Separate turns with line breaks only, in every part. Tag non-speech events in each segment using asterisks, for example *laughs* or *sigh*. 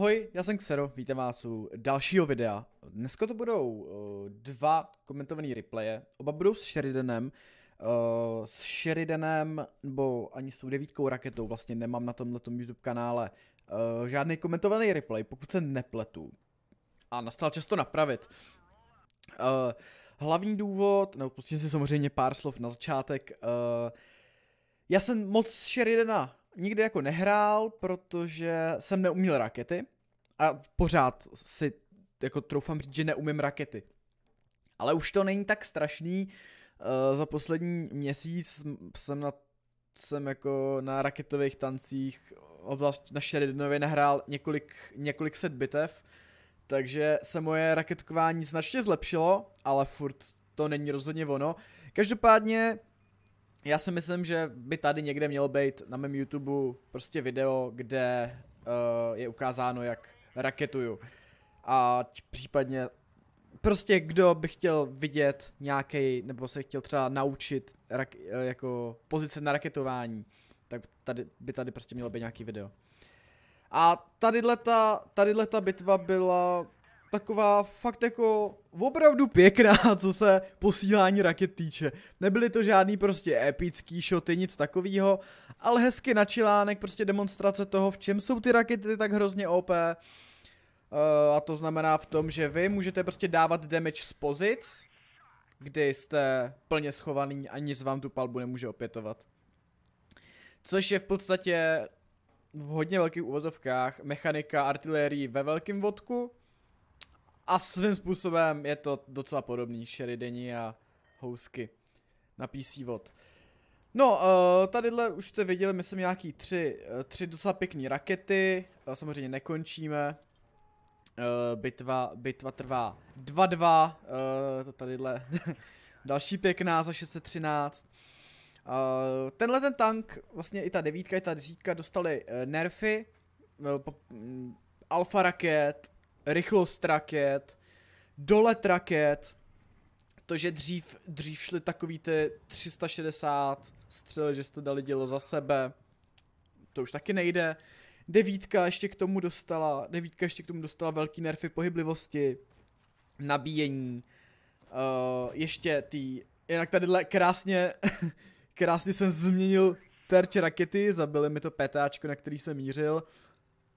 Ahoj, já jsem Xero, vítám vás u dalšího videa. Dneska to budou uh, dva komentované replaye, oba budou s Sheridanem. Uh, s Sheridanem, nebo ani s tou devítkou raketou, vlastně nemám na tomhle YouTube kanále uh, žádný komentovaný replay, pokud se nepletu. A nastal čas to napravit. Uh, hlavní důvod, nebo pustím prostě si samozřejmě pár slov na začátek. Uh, já jsem moc Sheridana nikdy jako nehrál, protože jsem neuměl rakety a pořád si jako troufám říct, že neumím rakety. Ale už to není tak strašný, uh, za poslední měsíc jsem na jsem jako na raketových tancích oblast na Sheridanově nahrál několik, několik set bitev, takže se moje raketkování značně zlepšilo, ale furt to není rozhodně ono. Každopádně já si myslím, že by tady někde mělo být na mém YouTube prostě video, kde uh, je ukázáno, jak raketuju. A případně prostě kdo by chtěl vidět nějaký, nebo se chtěl třeba naučit rak, eh, jako pozice na raketování, tak tady, by tady prostě mělo být nějaký video. A tadyhle ta, tadyhle ta bitva byla taková fakt jako opravdu pěkná, *laughs* co se posílání raket týče. Nebyly to žádný prostě epický shoty, nic takového, ale hezky na prostě demonstrace toho, v čem jsou ty rakety tak hrozně OP. Uh, eh, a to znamená v tom, že vy můžete prostě dávat damage z pozic, kdy jste plně schovaný a nic vám tu palbu nemůže opětovat. Což je v podstatě v hodně velkých uvozovkách mechanika artilérií ve velkém vodku, a svým způsobem je to docela podobný, Sheridani a housky na PC VOD. No, eh, tadyhle už jste viděli, myslím, nějaký tři, eh, tři docela pěkné rakety, eh, samozřejmě nekončíme. Bitva, bitva trvá 2-2, tadyhle *laughs* další pěkná za 613. Tenhle ten tank, vlastně i ta devítka, i ta desítka dostali nerfy, mm, alfa raket, rychlost raket, dolet raket, to, že dřív, dřív šly takový ty 360 střely, že jste dali dělo za sebe, to už taky nejde. Devítka ještě k tomu dostala, devítka ještě k tomu dostala velký nerfy pohyblivosti, nabíjení, uh, ještě ty, jinak tadyhle krásně, *laughs* krásně jsem změnil terč rakety, zabili mi to petáčko, na který jsem mířil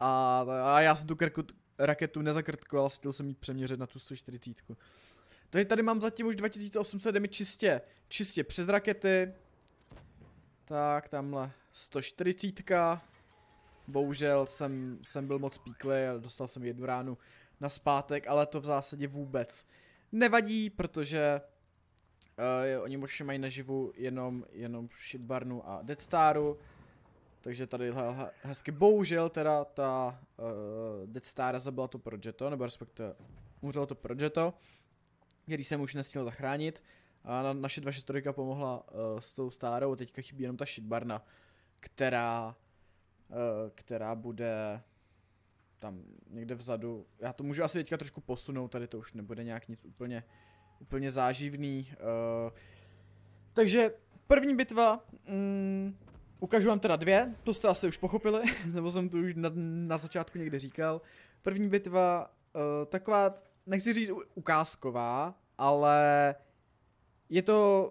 a, a já jsem tu krku, raketu nezakrtkoval, chtěl jsem jí přeměřit na tu 140. Takže tady mám zatím už 2800 demi čistě, čistě přes rakety. Tak, tamhle 140. Bohužel jsem, jsem byl moc píklý a dostal jsem jednu ránu na zpátek, ale to v zásadě vůbec nevadí, protože uh, oni možná mají naživu jenom, jenom shitbarnu a deadstaru. Takže tady hezky, bohužel teda ta uh, eh, Death Star zabila to Progetto, nebo respektive umřelo to Progetto, který jsem už nestihl zachránit. A na, naše šestorika pomohla uh, s tou stárou, teďka chybí jenom ta shitbarna, která, uh, která bude tam někde vzadu. Já to můžu asi teďka trošku posunout, tady to už nebude nějak nic úplně, úplně záživný. Uh, takže první bitva, mm, Ukážu vám teda dvě, to jste asi už pochopili, *laughs* nebo jsem to už na, na začátku někde říkal. První bitva, uh, taková, nechci říct ukázková, ale je to,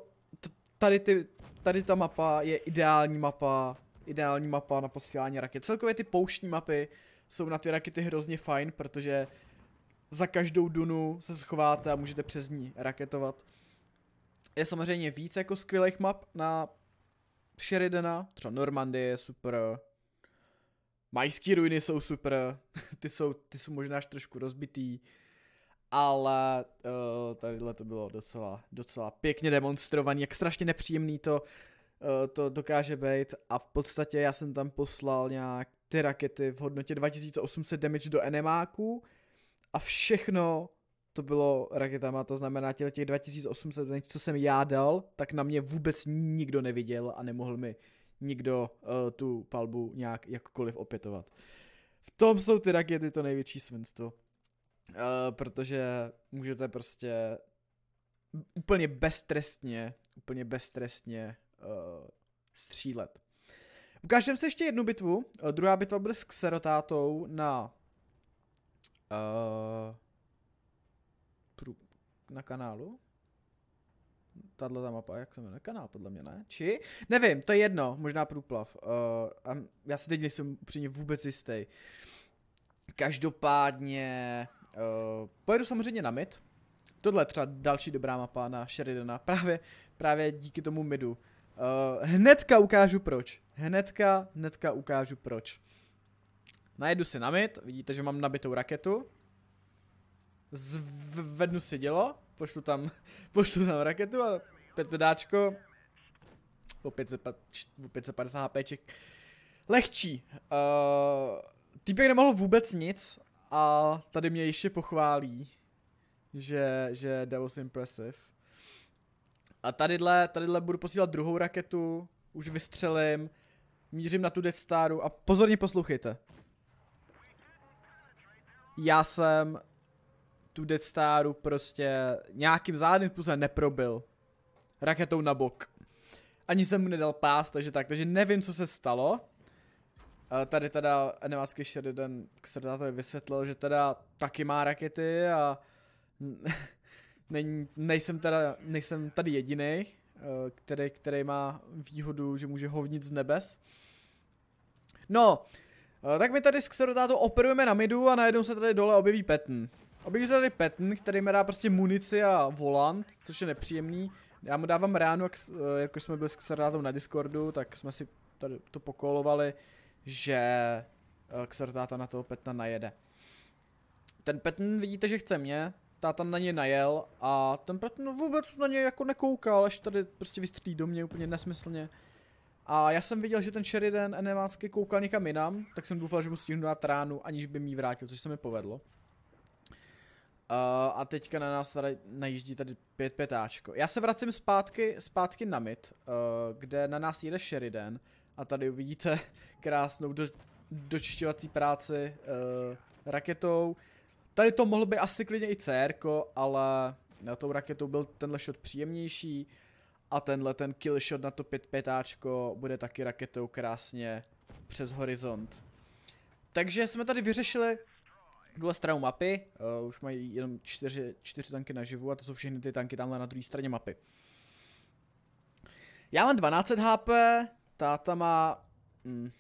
tady, ty, tady ta mapa je ideální mapa, ideální mapa na posílání raket. Celkově ty pouštní mapy jsou na ty rakety hrozně fajn, protože za každou dunu se schováte a můžete přes ní raketovat. Je samozřejmě víc jako skvělých map na Sheridana, třeba Normandie je super, Majský ruiny jsou super, *laughs* ty jsou, ty jsou možná až trošku rozbitý, ale uh, tadyhle to bylo docela, docela pěkně demonstrovaný, jak strašně nepříjemný to, uh, to dokáže být a v podstatě já jsem tam poslal nějak ty rakety v hodnotě 2800 damage do enemáku a všechno to bylo raketama, to znamená těch, těch 2800 co jsem já dal, tak na mě vůbec nikdo neviděl a nemohl mi nikdo uh, tu palbu nějak jakkoliv opětovat. V tom jsou ty rakety to největší svinstvo. Uh, protože můžete prostě úplně beztrestně, úplně beztrestně uh, střílet. Ukážeme se ještě jednu bitvu. Uh, druhá bitva bude s Xerotátou na... Uh, na kanálu? Tadle ta mapa, jak se jmenuje? Kanál, podle mě, ne? Či? Nevím, to je jedno, možná průplav. Uh, já si teď nejsem upřímně vůbec jistý. Každopádně... Uh, pojedu samozřejmě na mid. Tohle je třeba další dobrá mapa na Sheridana. Právě, právě díky tomu midu. Uh, hnedka ukážu proč. Hnedka, hnedka ukážu proč. Najedu si na mid, vidíte, že mám nabitou raketu zvednu si dělo, pošlu tam, *laughs* pošlu tam raketu a petvedáčko o 550 HPček lehčí. Uh, týpek nemohl vůbec nic a tady mě ještě pochválí, že, že that was impressive. A tadyhle, tadyhle budu posílat druhou raketu, už vystřelím, mířím na tu Death Staru a pozorně poslouchejte. Já jsem tu Death Staru prostě nějakým záhadným způsobem neprobil. Raketou na bok. Ani jsem mu nedal pás, takže tak. Takže nevím, co se stalo. Eh, tady teda Enemasky Sheridan, který to vysvětlil, že teda taky má rakety a *laughs* není, nejsem, teda, nejsem tady jediný, eh, který, který má výhodu, že může hovnit z nebes. No, eh, tak my tady s Xerotátou operujeme na midu a najednou se tady dole objeví Petn. Abych se tady Patton, který mi dá prostě munici a volant, což je nepříjemný. Já mu dávám ránu, jak, eh, jako jsme byli s Xerdátou na Discordu, tak jsme si tady to pokolovali, že eh, Xerdáta na toho Petna najede. Ten Petn vidíte, že chce mě, táta na ně najel a ten Petn vůbec na ně jako nekoukal, až tady prostě vystřílí do mě úplně nesmyslně. A já jsem viděl, že ten Sheridan enemácky koukal někam jinam, tak jsem doufal, že mu stihnu dát ránu, aniž by mi vrátil, což se mi povedlo. Uh, a teďka na nás tady najíždí tady pět pětáčko. Já se vracím zpátky, zpátky na mid, uh, eh, kde na nás jede Sheridan. A tady uvidíte *laughs* krásnou do, dočišťovací práci uh, raketou. Tady to mohlo být asi klidně i CR, ale na tou raketou byl tenhle shot příjemnější. A tenhle ten kill shot na to pět pětáčko bude taky raketou krásně přes horizont. Takže jsme tady vyřešili druhou stranu mapy, uh, už mají jenom čtyři, čtyři tanky naživu a to jsou všechny ty tanky tamhle na druhé straně mapy. Já mám 12 HP, táta má... Hmm.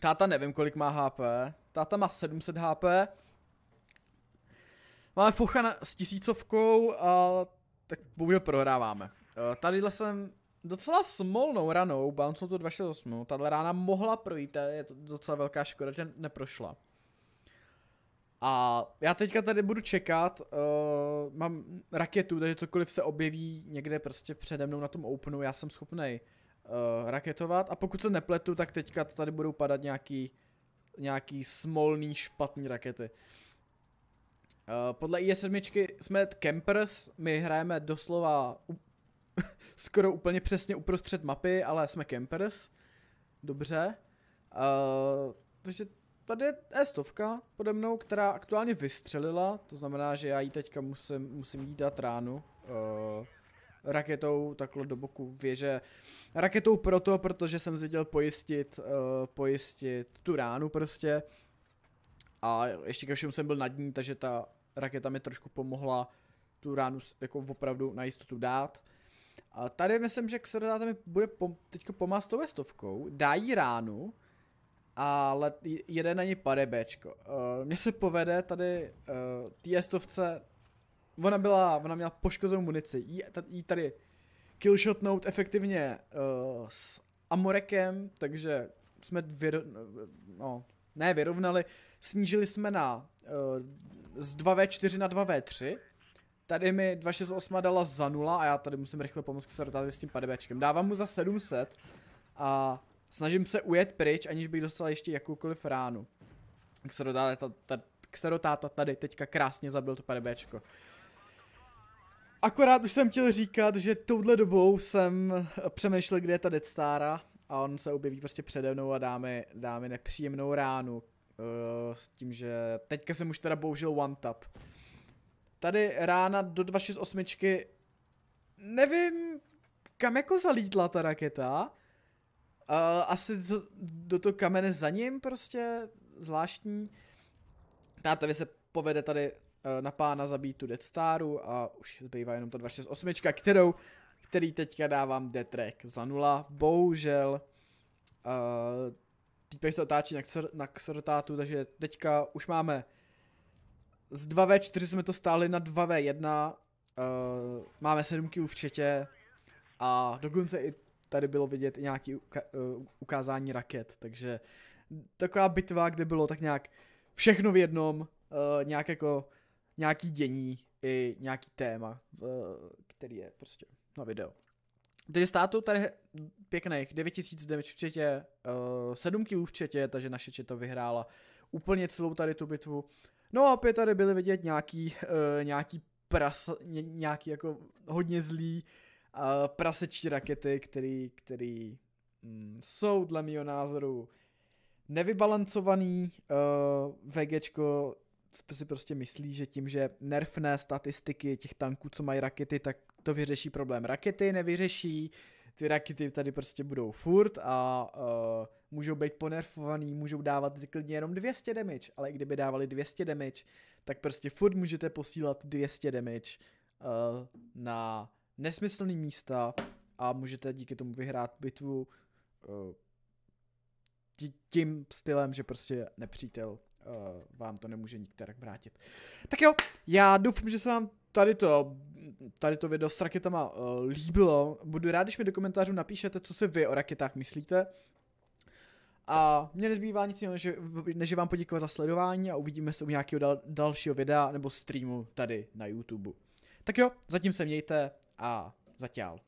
táta nevím kolik má HP, táta má 700 HP. Máme fucha na, s tisícovkou a tak bohužel prohráváme. Uh, tadyhle jsem docela smolnou ranou, bouncnou to 268, tahle rána mohla projít je to docela velká škoda, že neprošla. A já teďka tady budu čekat, uh, mám raketu, takže cokoliv se objeví někde prostě přede mnou na tom openu, já jsem schopný uh, eh, raketovat a pokud se nepletu, tak teďka tady budou padat nějaký, nějaký smolný špatný rakety. Uh, podle IS7 jsme campers, my hrajeme doslova u, *laughs* skoro úplně přesně uprostřed mapy, ale jsme campers. Dobře. Uh, takže Tady je E100 pode mnou, která aktuálně vystřelila, to znamená, že já ji teďka musím, musím jí dát ránu. Uh, raketou takhle do boku věže. Raketou proto, protože jsem viděl pojistit, uh, pojistit tu ránu prostě. A ještě ke všemu jsem byl nad ní, takže ta raketa mi trošku pomohla tu ránu jako opravdu na jistotu dát. A tady myslím, že Xerdáte mi bude pom teďka pomáhat s tou vestovkou, dá jí ránu ale jede na ní parebečko. Uh, eh, Mně se povede tady uh, eh, TSovce, ona byla, ona měla poškozenou munici, jí, jí tady killshotnout efektivně uh, s Amorekem, takže jsme vyro, no, ne vyrovnali, snížili jsme na uh, z 2v4 na 2v3, Tady mi 268 dala za nula a já tady musím rychle pomoct k se s tím padebečkem. Dávám mu za 700 a Snažím se ujet pryč, aniž bych dostal ještě jakoukoliv ránu. Xerotáta, ta, Xerotáta tady teďka krásně zabil to PDBčko. Akorát už jsem chtěl říkat, že touhle dobou jsem eh, přemýšlel, kde je ta Death Stara a on se objeví prostě přede mnou a dá mi, dá mi nepříjemnou ránu uh, s tím, že teďka jsem už teda bohužel one tap. Tady rána do 268 nevím, kam jako zalítla ta raketa, Uh, asi do, do toho kamene za ním prostě, zvláštní. Táta se povede tady uh, na pána zabít tu Death Staru a už zbývá jenom ta 268, kterou, který teďka dávám Detrek za nula. Bohužel uh, týpek se otáčí na, ksor, takže teďka už máme z 2v4 jsme to stáli na 2v1, uh, eh, máme 7 kill v četě a dokonce i tady bylo vidět i nějaké eh, ukázání raket, takže taková bitva, kde bylo tak nějak všechno v jednom, eh, nějak jako nějaký dění i nějaký téma, který je prostě na video. Takže státu tady pěkných 9000 damage v četě, 7 kg v četě, takže naše četa vyhrála úplně celou tady tu bitvu. No a opět tady byly vidět nějaký, eh, nějaký pras, nějaký jako hodně zlý prasečí rakety, který, který mm, jsou dle mého názoru nevybalancovaný. Uh, VGčko si prostě myslí, že tím, že nerfné statistiky těch tanků, co mají rakety, tak to vyřeší problém rakety, nevyřeší. Ty rakety tady prostě budou furt a uh, můžou být ponerfovaný, můžou dávat klidně jenom 200 damage, ale i kdyby dávali 200 damage, tak prostě furt můžete posílat 200 damage uh, na nesmyslný místa a můžete díky tomu vyhrát bitvu eh, tím stylem, že prostě nepřítel eh, vám to nemůže nikterak vrátit. Tak jo, já doufám, že se vám tady to, tady to video s raketama eh, líbilo. Budu rád, když mi do komentářů napíšete, co si vy o raketách myslíte. A mě nezbývá nic jiného, než, než vám poděkovat za sledování a uvidíme se u nějakého dal, dalšího videa nebo streamu tady na YouTube. Tak jo, zatím se mějte, a zatiaľ.